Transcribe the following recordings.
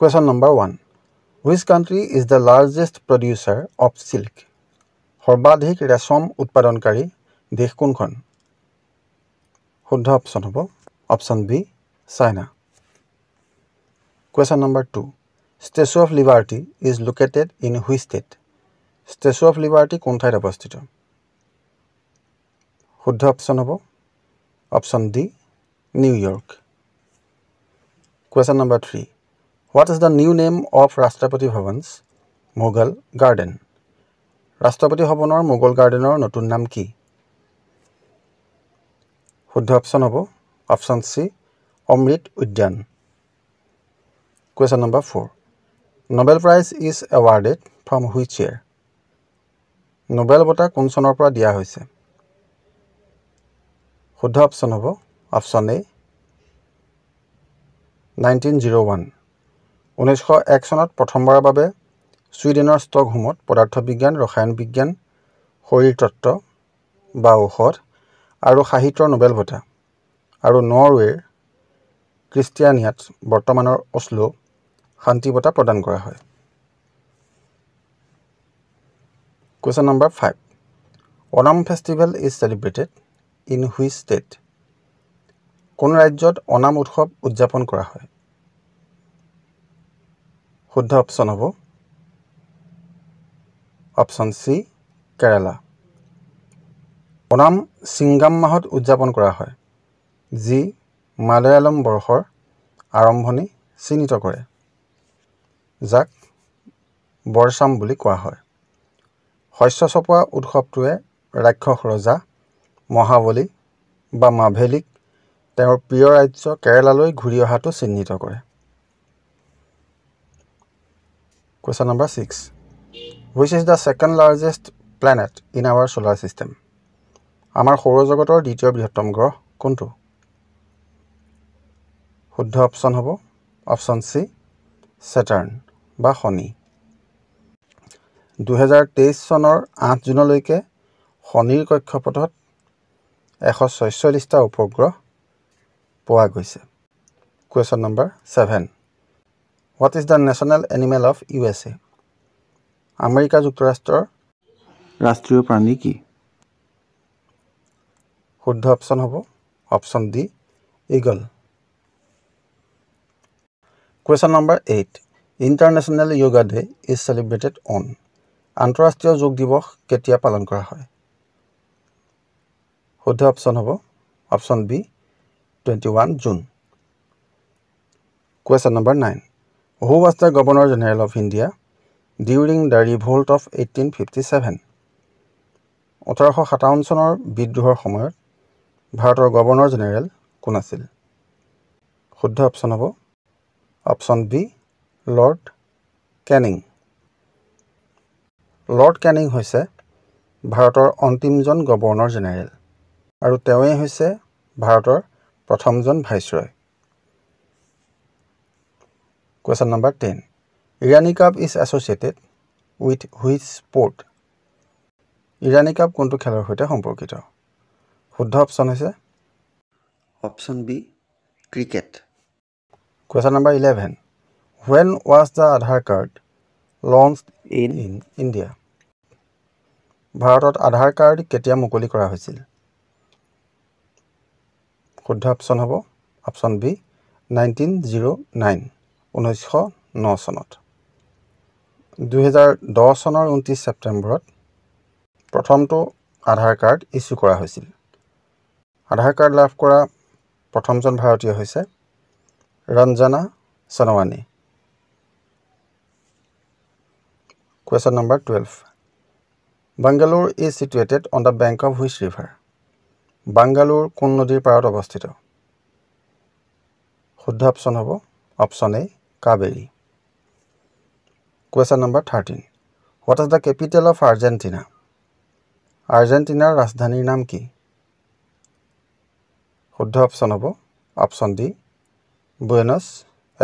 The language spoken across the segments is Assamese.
Question number one Which country is the largest producer of silk? সৰ্বাধিক ৰেচম উৎপাদনকাৰী দেশ কোনখন শুদ্ধ অপশ্যন হ'ব option B China question number two Statue of Liberty is located in which state Statue of Liberty কোন ঠাইত অৱস্থিত শুদ্ধ অপশ্যন হ'ব option D New York question number three what is the new name of Rashtrapati ভৱনছ মোগল গাৰ্ডেন ৰাষ্ট্ৰপতি ভৱনৰ মোগল গাৰ্ডেনৰ নতুন নাম কি শুদ্ধ অপশ্যন হ'ব option C Amrit Udyan question number four Nobel prize is awarded from which year Nobel বঁটা কোন চনৰ পৰা দিয়া হৈছে শুদ্ধ অপশ্যন হ'ব option A nineteen zero' one ঊনৈছশ এক চনত প্ৰথমবাৰৰ বাবে ছুইডেনৰ ষ্টকহোমত পদাৰ্থ বিজ্ঞান ৰসায়ন বিজ্ঞান শৰীৰতত্ত্ব বা ঔষধ আৰু সাহিত্যৰ নোবেল বঁটা আৰু নৰৱে'ৰ ক্ৰিষ্টিয়ানিয়াত বৰ্তমানৰ অশ্লো শান্তি বঁটা প্ৰদান কৰা হয় question number five Onam festival is celebrated in which state কোন ৰাজ্যত অনাম উৎসৱ উদযাপন কৰা হয় শুদ্ধ অপশ্যন হ'ব অপশ্যন চি কেৰেলা ওনাম চিংগাম মাহত উদযাপন কৰা হয় যি মালয়ালম বৰ্ষৰ আৰম্ভণি চিহ্নিত কৰে যাক বৰচাম বুলি কোৱা হয় শস্য চপোৱা উৎসৱটোৱে ৰাক্ষস ৰজা মহাবলী বা মাভেলীক তেওঁৰ প্ৰিয় ৰাজ্য কেৰেলালৈ ঘূৰি অহাটো চিহ্নিত কৰে Question number six. Which is the second largest planet in our solar system? আমাৰ সৌৰজগতৰ দ্বিতীয় বৃহত্তম গ্ৰহ কোনটো শুদ্ধ অপশ্যন হ'ব অপশ্যন চি ছেটাৰ্ণ বা শনি দুহেজাৰ তেইছ চনৰ আঠ জুনলৈকে শনিৰ কক্ষপথত এশ ছয়চল্লিছটা উপগ্ৰহ পোৱা গৈছে question number seven what is the national animal of U S A America যুক্তৰাষ্ট্ৰৰ ৰাষ্ট্ৰীয় প্ৰাণী কি শুদ্ধ অপশ্যন হ'ব option D eagle question number eight international yoga day is celebrated on আন্তঃৰাষ্ট্ৰীয় যোগ দিৱস কেতিয়া পালন কৰা হয় শুদ্ধ অপশ্যন হ'ব option B twenty one June question number nine who was the governor general of India during the revolt of eighteen fifty seven ওঠৰশ সাতাৱন্ন চনৰ বিদ্ৰোহৰ সময়ত ভাৰতৰ গভৰ্ণৰ জেনেৰেল কোন আছিল শুদ্ধ অপশ্যন হ'ব option B Lord Canning Lord Canning হৈছে ভাৰতৰ অন্তিমজন গভৰ্ণৰ জেনেৰেল আৰু তেওঁৱেই হৈছে ভাৰতৰ প্ৰথমজন viceroy Question number 10. Irani Cup is associated with which sport? Irani Cup kuntu khelar hoite homporkito. Khuddha option hoise? Option B. Cricket. Question number 11. When was the Aadhaar card launched in, in India? Bharatat Aadhaar card ketia mukoli kora hoisil. Khuddha option hobo? Option B. 1909. ঊনৈছশ ন চনত দুহেজাৰ দহ চনৰ ঊনত্ৰিছ ছেপ্টেম্বৰত প্ৰথমটো আধাৰ কাৰ্ড ইছ্যু কৰা হৈছিল আধাৰ কাৰ্ড লাভ কৰা প্ৰথমজন ভাৰতীয় হৈছে Ranjana Sonawane question number twelve Bangalore is situated on the bank of which river Bangalore কোন নদীৰ পাৰত অৱস্থিত শুদ্ধ অপশ্যন হ'ব option A Kaveri question number thirteen what is the capital of Argentina আর্জেন্টিনার রাজধানীর নাম কি শুদ্ধ অপশন হব অপশন ডি বুয়েনস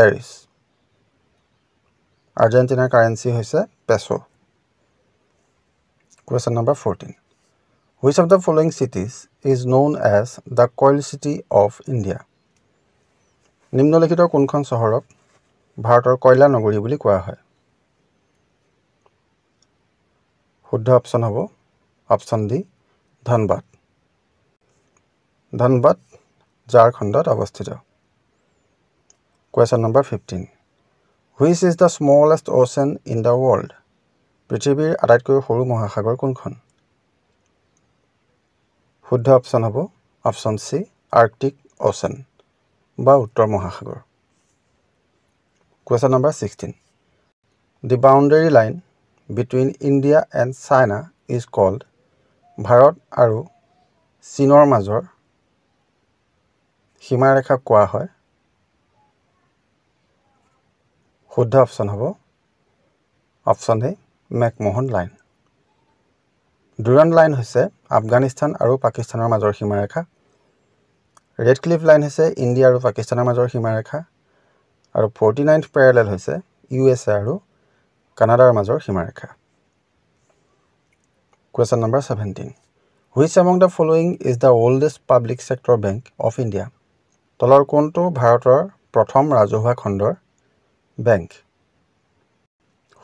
এরিস আর্জেন্টিনার কারেন্সি হয়েছে peso question number fourteen which of the following cities is known as the coal city of India নিম্নলিখিত কোনখন চহৰক ভাৰতৰ কয়লা নগৰী বুলি কোৱা হয় শুদ্ধ অপশ্যন হ'ব অপশ্যন ডি ধনবাদ ধনবাদ ঝাৰখণ্ডত অৱস্থিত question number fifteen which is the smallest ocean in the world পৃথিৱীৰ আটাইতকৈ সৰু মহাসাগৰ কোনখন শুদ্ধ অপশ্যন হ'ব অপশ্যন চি আৰ্কটিক অ'চেন বা উত্তৰ মহাসাগৰ Question number 16. The boundary line between India and China is called Bharat Aru Sinor Major Himarekha Kwahoi. Huddha option hobo. Option A. McMohon line. Duran line hose Afghanistan Aru Pakistan Major Himarekha. Redcliffe line hose India Aru Pakistan Major Himarekha. আৰু ফৰ্টি নাইনথ পেৰেলেল হৈছে ইউ এছ এ আৰু কানাডাৰ মাজৰ সীমাৰেখা question number seventeen which among the following is the oldest public sector bank of India তলৰ কোনটো ভাৰতৰ প্ৰথম ৰাজহুৱা খণ্ডৰ বেংক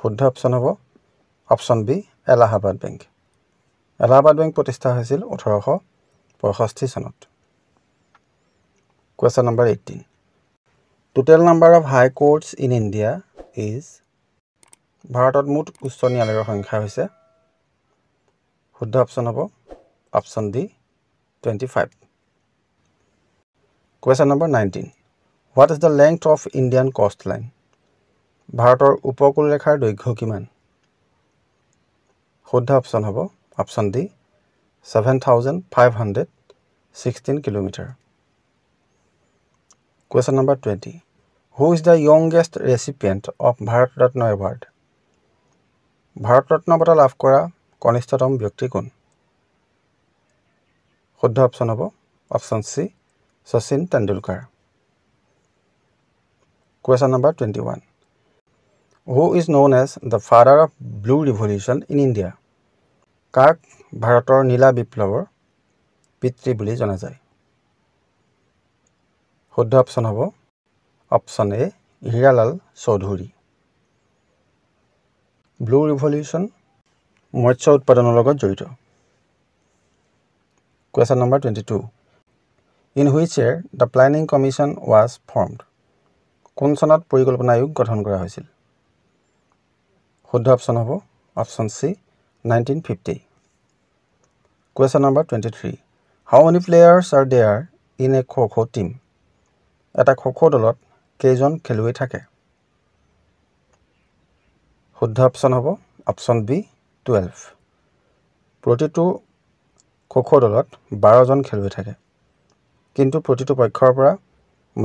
শুদ্ধ অপশ্যন হ'ব option B Allahabad bank Allahabad bank প্ৰতিষ্ঠা হৈছিল ওঠৰশ পঁয়ষষ্ঠি চনত question number eighteen total number of high courts in India is ভাৰতত মুঠ উচ্চ ন্যায়ালয়ৰ সংখ্যা হৈছে শুদ্ধ অপশ্যন হ'ব option D twenty five question number nineteen what is the length of Indian coastline ভাৰতৰ উপকূল ৰেখাৰ দৈৰ্ঘ্য কিমান শুদ্ধ অপশ্যন হ'ব option D seven thousand five hundred sixteen kilometre question number twenty who is the youngest recipient of Bharat Ratna award Bharat Ratna বঁটা লাভ কৰা কনিষ্ঠতম ব্যক্তি কোন শুদ্ধ অপশ্যন হ'ব option C Sachin Tendulkar question number twenty one who is known as the father of blue revolution in India কাক ভাৰতৰ নীলা বিপ্লৱৰ পিতৃ বুলি জনা যায় শুদ্ধ অপশ্যন হ'ব option A Hiralal Chowdhury blue revolution মৎস্য উৎপাদনৰ লগত জড়িত question number twenty two in which year the planning commission was formed কোন চনত পৰিকল্পনা আয়োগ গঠন কৰা হৈছিল শুদ্ধ অপশ্যন হ'ব option C nineteen fifty question number twenty three how many players are they are in a kho' kho' team এটা খো খো দলত কেইজন খেলুৱৈ থাকে শুদ্ধ অপশ্যন হ'ব অপশ্যন বি টুৱেলভ প্ৰতিটো খো খো দলত বাৰজন খেলুৱৈ থাকে কিন্তু প্ৰতিটো পক্ষৰ পৰা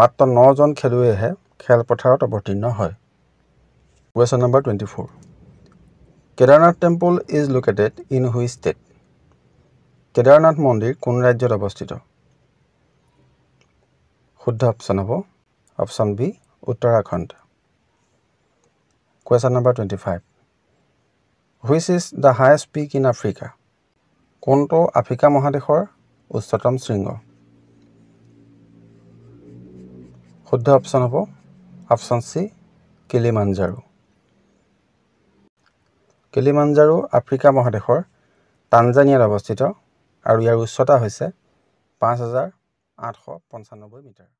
মাত্ৰ নজন খেলুৱৈহে খেলপথাৰত অৱতীৰ্ণ হয় question number twenty four Kedarnath temple is located in which state Kedarnath মন্দিৰ কোন ৰাজ্যত অৱস্থিত শুদ্ধ অপশ্যন হ'ব option B Uttarakhand question number twenty five which is the highest peak in Africa কোনটো আফ্ৰিকা মহাদেশৰ উচ্চতম শৃংগ শুদ্ধ অপশ্যন হ'ব option C Kilimanjaro Kilimanjaro Africa মহাদেশৰ তানজানিয়াত অৱস্থিত আৰু ইয়াৰ উচ্চতা হৈছে পাঁচ হাজাৰ আঠশ পঞ্চানব্বৈ মিটাৰ